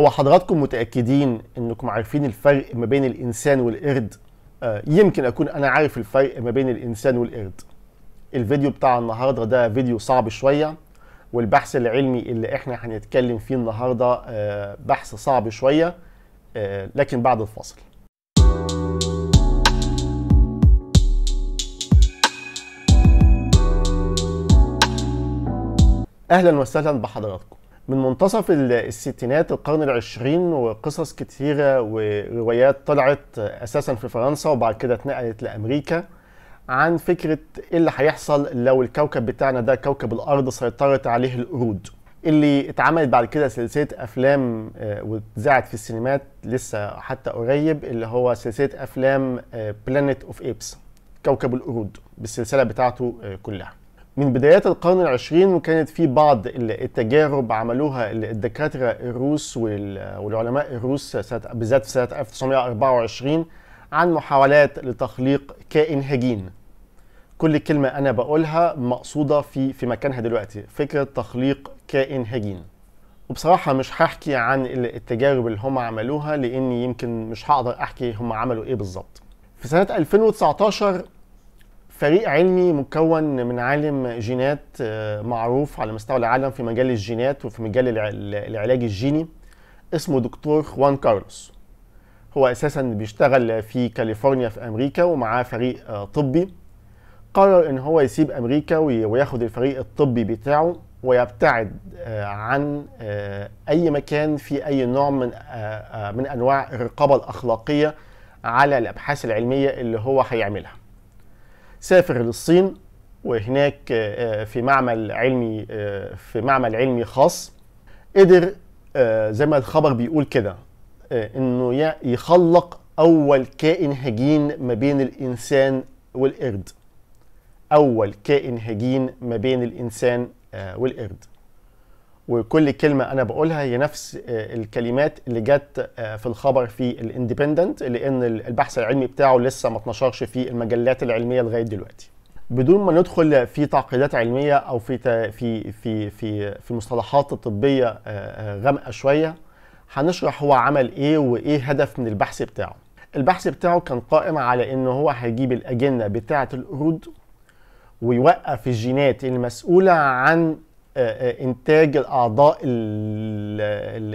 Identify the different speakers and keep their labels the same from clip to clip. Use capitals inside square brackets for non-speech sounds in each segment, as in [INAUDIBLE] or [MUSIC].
Speaker 1: هو حضراتكم متاكدين انكم عارفين الفرق ما بين الانسان والقرد آه يمكن اكون انا عارف الفرق ما بين الانسان والقرد الفيديو بتاع النهارده ده فيديو صعب شويه والبحث العلمي اللي احنا هنتكلم فيه النهارده آه بحث صعب شويه آه لكن بعد الفاصل اهلا وسهلا بحضراتكم من منتصف الستينات القرن العشرين وقصص كتيرة وروايات طلعت أساسا في فرنسا وبعد كده اتنقلت لأمريكا عن فكرة إيه اللي هيحصل لو الكوكب بتاعنا ده كوكب الأرض سيطرت عليه القرود اللي اتعملت بعد كده سلسلة أفلام آه، واتذاعت في السينمات لسه حتى قريب اللي هو سلسلة أفلام بلانيت أوف إيبس كوكب القرود بالسلسلة بتاعته آه، كلها من بدايات القرن العشرين وكانت في بعض التجارب عملوها الدكاترة الروس والعلماء الروس سنة بالذات في سنة 1924 عن محاولات لتخليق كائن هجين كل كلمة أنا بقولها مقصودة في في مكانها دلوقتي فكرة تخليق كائن هجين وبصراحة مش هحكي عن التجارب اللي هم عملوها لأني يمكن مش هقدر أحكي هم عملوا إيه بالظبط في سنة 2019 فريق علمي مكون من عالم جينات آه، معروف على مستوى العالم في مجال الجينات وفي مجال العلاج الجيني اسمه دكتور خوان كارلوس هو اساسا بيشتغل في كاليفورنيا في امريكا ومعاه فريق آه، طبي قرر ان هو يسيب امريكا وياخد الفريق الطبي بتاعه ويبتعد آه، عن اي مكان في اي نوع من من انواع الرقابه الاخلاقيه على الابحاث العلميه اللي هو هيعملها سافر للصين وهناك آه، في معمل علمي آه، في معمل علمي خاص قدر آه، زي ما الخبر بيقول كده انه يخلق اول كائن هجين ما بين الانسان والقرد اول كائن هجين ما بين الانسان والقرد وكل كلمه انا بقولها هي نفس آه، الكلمات اللي جت آه، في الخبر في الاندبندنت لان البحث العلمي بتاعه لسه ما اتنشرش في المجلات العلميه لغايه دلوقتي بدون ما ندخل في تعقيدات علميه او في في في في في المصطلحات الطبيه آه، غامقه شويه هنشرح هو عمل ايه وايه هدف من البحث بتاعه البحث بتاعه كان قائم على ان هو هيجيب الاجنه بتاعه القرود ويوقف الجينات المسؤوله عن آه، آه، انتاج الاعضاء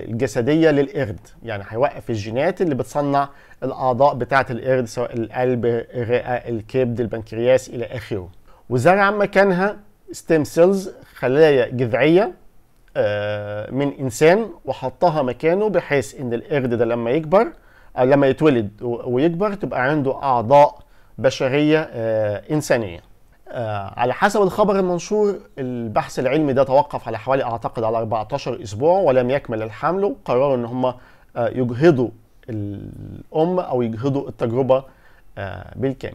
Speaker 1: الجسديه للقرد يعني هيوقف الجينات اللي بتصنع الاعضاء بتاعه القرد سواء القلب الرئه الكبد البنكرياس الى اخره وزرع مكانها ستيم سيلز خلايا جذعيه آه، من انسان وحطها مكانه بحيث ان القرد ده لما يكبر لما يتولد ويكبر تبقى عنده اعضاء بشريه انسانيه آه، على حسب الخبر المنشور البحث العلمي ده توقف على حوالي اعتقد على 14 اسبوع ولم يكمل الحمل وقرروا ان هم آه، يجهضوا الام او يجهضوا التجربه آه، بالكامل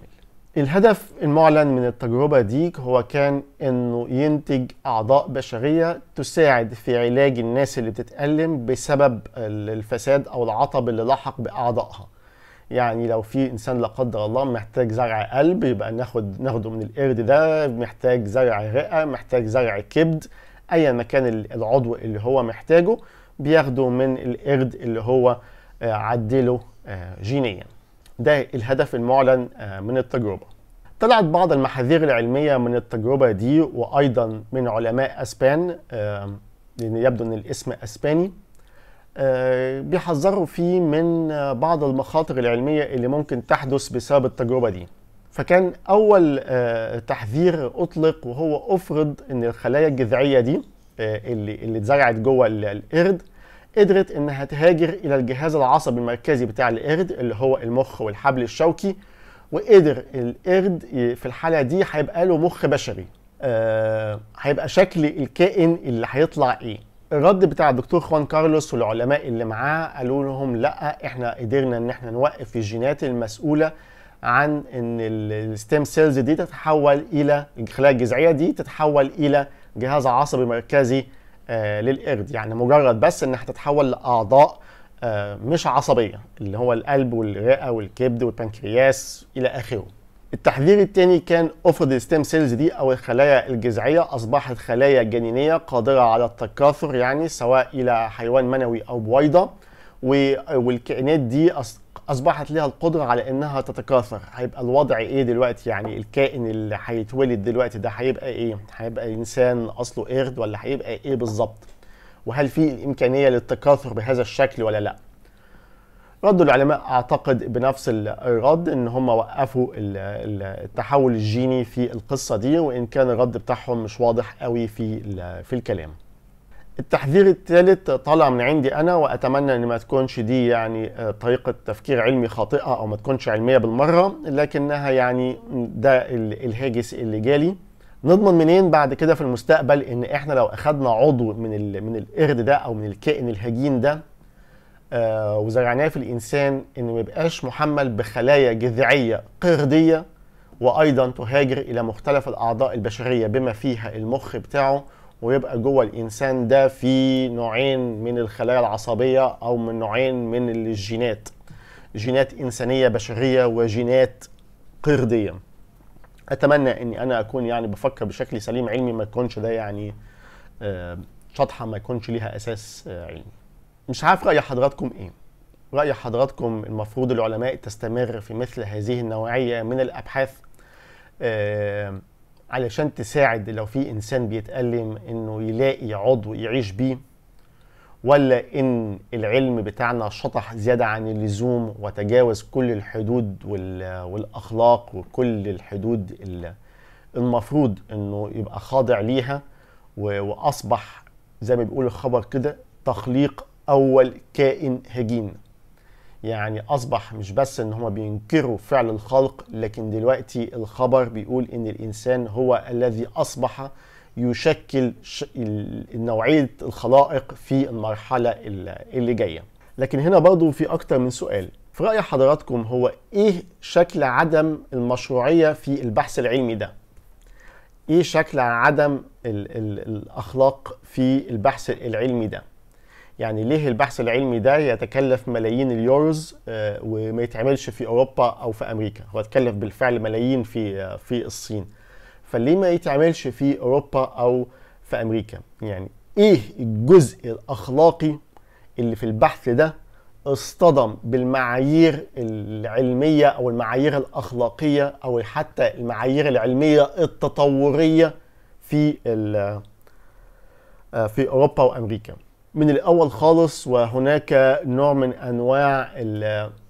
Speaker 1: الهدف المعلن من التجربة دي هو كان انه ينتج اعضاء بشرية تساعد في علاج الناس اللي بتتألم بسبب الفساد او العطب اللي لحق باعضائها يعني لو في انسان لا قدر الله محتاج زرع قلب يبقى ناخد ناخده من القرد ده محتاج زرع رئه محتاج زرع كبد ايا ما كان العضو اللي هو محتاجه بياخده من القرد اللي هو آه، عدله آه، جينيا ده الهدف المعلن آه، من التجربه طلعت بعض المحاذير العلميه من التجربه دي وايضا من علماء اسبان لان يبدو ان الاسم اسباني آه، بيحذروا فيه من بعض المخاطر العلمية اللي ممكن تحدث بسبب التجربة دي فكان أول آه، تحذير أطلق وهو أفرض أن الخلايا الجذعية دي آه، اللي اللي اتزرعت جوه القرد قدرت انها تهاجر الى الجهاز العصبي المركزي بتاع القرد اللي هو المخ والحبل الشوكي وقدر القرد في الحاله دي هيبقى له مخ بشري هيبقى شكل الكائن اللي هيطلع ايه الرد بتاع الدكتور خوان كارلوس والعلماء اللي معاه قالوا لهم لا احنا قدرنا ان احنا نوقف الجينات المسؤوله عن ان الستيم سيلز دي تتحول الى الخلايا الجذعيه دي تتحول الى جهاز عصبي مركزي آه للقرد يعني مجرد بس انها تتحول لاعضاء آه مش عصبيه اللي هو القلب والرئه والكبد والبنكرياس الى اخره التحليل الثاني كان افرض الستيم سيلز دي او الخلايا الجذعيه اصبحت خلايا جنينيه قادره على التكاثر يعني سواء الى حيوان منوي او بويضه والكائنات دي اصبحت لها القدره على انها تتكاثر هيبقى الوضع ايه دلوقتي يعني الكائن اللي هيتولد دلوقتي ده هيبقى ايه هيبقى انسان اصله قرد ولا هيبقى ايه بالظبط وهل في الامكانيه للتكاثر بهذا الشكل ولا لا رد العلماء اعتقد بنفس الرد ان هم وقفوا التحول الجيني في القصه دي وان كان الرد بتاعهم مش واضح قوي في في الكلام التحذير الثالث طالع من عندي انا واتمنى ان ما تكونش دي يعني آه، طريقه تفكير علمي خاطئه او ما تكونش علميه بالمره لكنها يعني ده الهاجس اللي جالي نضمن منين بعد كده في المستقبل ان احنا لو اخذنا عضو من من القرد ده او من الكائن الهجين ده آه، وزرعناه في الانسان انه ما يبقاش محمل بخلايا جذعيه قرديه وايضا تهاجر الى مختلف الاعضاء البشريه بما فيها المخ بتاعه ويبقى جوه الانسان ده في نوعين من الخلايا العصبيه او من نوعين من الجينات جينات انسانيه بشريه وجينات قرديه اتمنى اني انا اكون يعني بفكر بشكل سليم علمي ما يكونش ده يعني آه، شطحه ما يكونش ليها اساس آه، علمي مش عارف راي حضراتكم ايه راي حضراتكم المفروض العلماء تستمر في مثل هذه النوعيه من الابحاث آه علشان تساعد لو في انسان بيتالم انه يلاقي عضو يعيش بيه ولا ان العلم بتاعنا شطح زياده عن اللزوم وتجاوز كل الحدود والاخلاق وكل الحدود المفروض انه يبقى خاضع ليها واصبح زي ما بيقول الخبر كده تخليق أول كائن هجين يعني أصبح مش بس إن هما بينكروا فعل الخلق لكن دلوقتي الخبر بيقول إن الإنسان هو الذي أصبح يشكل نوعية الخلائق في المرحلة اللي جاية لكن هنا برضو في أكتر من سؤال في رأي حضراتكم هو إيه شكل عدم المشروعية في البحث العلمي ده؟ إيه شكل عدم الـ الـ الأخلاق في البحث العلمي ده؟ يعني ليه البحث العلمي ده يتكلف ملايين اليوروز آه، وما يتعملش في اوروبا او في امريكا هو اتكلف بالفعل ملايين في آه، في الصين فليه ما يتعملش في اوروبا او في امريكا يعني ايه الجزء الاخلاقي اللي في البحث ده اصطدم بالمعايير العلميه او المعايير الاخلاقيه او حتى المعايير العلميه التطوريه في آه، في اوروبا وامريكا من الاول خالص وهناك نوع من انواع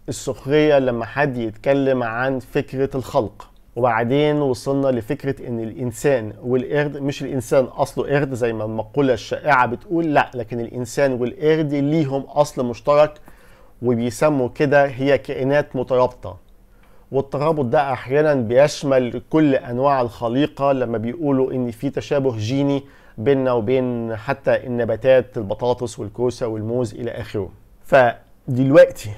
Speaker 1: السخريه لما حد يتكلم عن فكره الخلق وبعدين وصلنا لفكره ان الانسان والقرد مش الانسان اصله قرد زي ما المقوله الشائعه بتقول لا لكن الانسان والقرد ليهم اصل مشترك وبيسموا كده هي كائنات مترابطه والترابط ده احيانا بيشمل كل انواع الخليقه لما بيقولوا ان في تشابه جيني بيننا وبين حتى النباتات البطاطس والكوسه والموز الى اخره فدلوقتي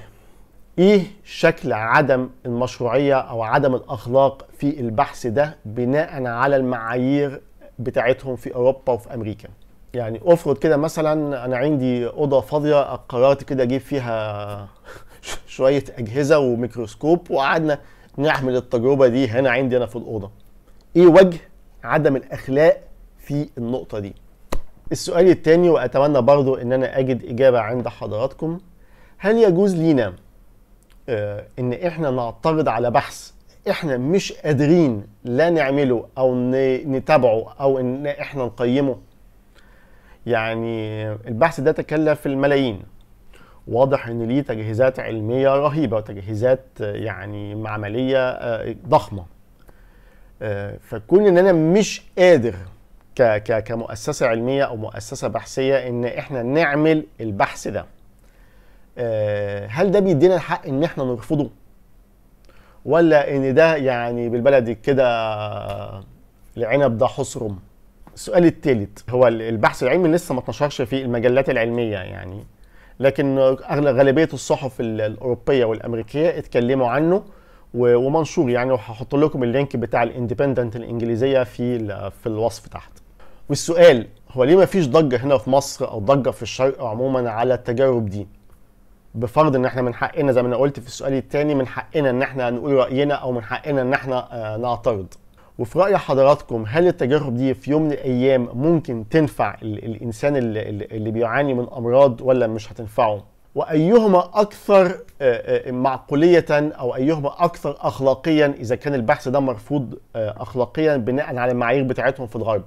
Speaker 1: ايه شكل عدم المشروعيه او عدم الاخلاق في البحث ده بناء على المعايير بتاعتهم في اوروبا وفي امريكا يعني افرض كده مثلا انا عندي اوضه فاضيه قررت كده اجيب فيها [LAUGHS] شويه اجهزه وميكروسكوب وقعدنا نعمل التجربه دي هنا عندي انا في الاوضه ايه وجه عدم الاخلاق في النقطه دي السؤال الثاني واتمنى برضو ان انا اجد اجابه عند حضراتكم هل يجوز لينا آه، ان احنا نعترض على بحث احنا مش قادرين لا نعمله او نتابعه او ان احنا نقيمه يعني البحث ده تكلف الملايين واضح ان ليه تجهيزات علميه رهيبه وتجهيزات يعني معمليه آه، ضخمه آه، فكون ان انا مش قادر كمؤسسه علميه او مؤسسه بحثيه ان احنا نعمل البحث ده آه، هل ده بيدينا الحق ان احنا نرفضه ولا ان ده يعني بالبلدي كده العنب ده حصرم السؤال الثالث هو البحث العلمي لسه ما اتنشرش في المجلات العلميه يعني لكن اغلب غالبيه الصحف الاوروبيه والامريكيه اتكلموا عنه ومنشور يعني وهحط لكم اللينك بتاع الاندبندنت الانجليزيه في في الوصف تحت والسؤال هو ليه ما فيش ضجه هنا في مصر او ضجه في الشرق عموما على التجارب دي بفرض ان احنا من حقنا زي ما انا قلت في السؤال الثاني من حقنا ان احنا نقول راينا او من حقنا ان احنا آه، نعترض وفي راي حضراتكم هل التجارب دي في يوم من الايام ممكن تنفع الانسان اللي بيعاني من امراض ولا مش هتنفعه وايهما اكثر آه، آه، معقوليه او ايهما اكثر اخلاقيا اذا كان البحث ده مرفوض اخلاقيا بناء على المعايير بتاعتهم في الغرب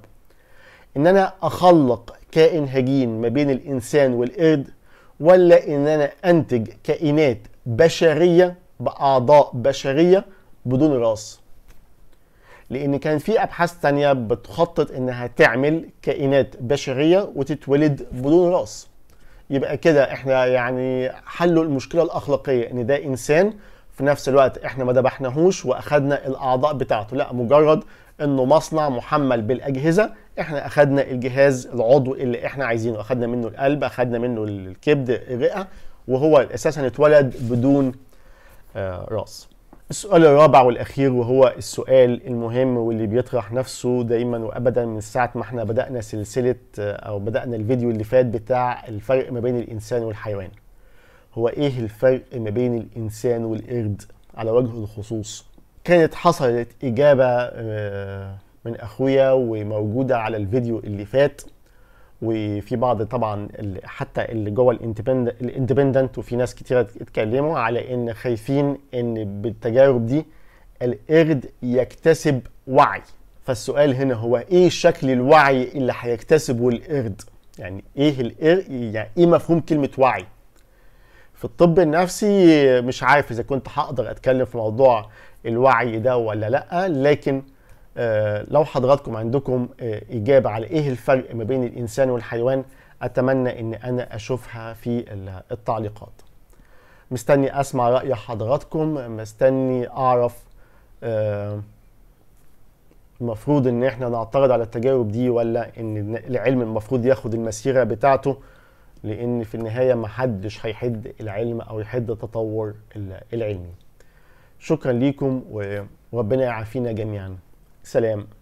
Speaker 1: ان انا اخلق كائن هجين ما بين الانسان والقرد ولا ان انا انتج كائنات بشريه باعضاء بشريه بدون راس لان كان في ابحاث تانية بتخطط انها تعمل كائنات بشريه وتتولد بدون راس يبقى كده احنا يعني حلوا المشكله الاخلاقيه ان ده انسان في نفس الوقت احنا ما ذبحناهوش واخدنا الاعضاء بتاعته لا مجرد انه مصنع محمل بالاجهزه احنا اخدنا الجهاز العضو اللي احنا عايزينه اخدنا منه القلب اخدنا منه الكبد الرئه وهو اساسا اتولد بدون آه، راس السؤال الرابع والاخير وهو السؤال المهم واللي بيطرح نفسه دايما وابدا من ساعه ما احنا بدانا سلسله آه، او بدانا الفيديو اللي فات بتاع الفرق ما بين الانسان والحيوان هو ايه الفرق ما بين الانسان والقرد على وجه الخصوص كانت حصلت إجابة آه، من أخويا وموجودة على الفيديو اللي فات وفي بعض طبعا حتى اللي جوه الاندبندنت وفي ناس كتيرة اتكلموا على ان خايفين ان بالتجارب دي القرد يكتسب وعي فالسؤال هنا هو ايه شكل الوعي اللي هيكتسبه القرد يعني ايه القرد إيه، يعني ايه مفهوم كلمه وعي في الطب النفسي مش عارف اذا كنت هقدر اتكلم في موضوع الوعي ده ولا لا لكن آه، لو حضراتكم عندكم آه، إجابة على إيه الفرق ما بين الإنسان والحيوان أتمنى إن أنا أشوفها في التعليقات مستني أسمع رأي حضراتكم مستني أعرف آه، المفروض إن إحنا نعترض على التجارب دي ولا إن العلم المفروض ياخد المسيرة بتاعته لأن في النهاية محدش هيحد العلم أو يحد التطور العلمي شكرا ليكم وربنا يعافينا جميعا سلام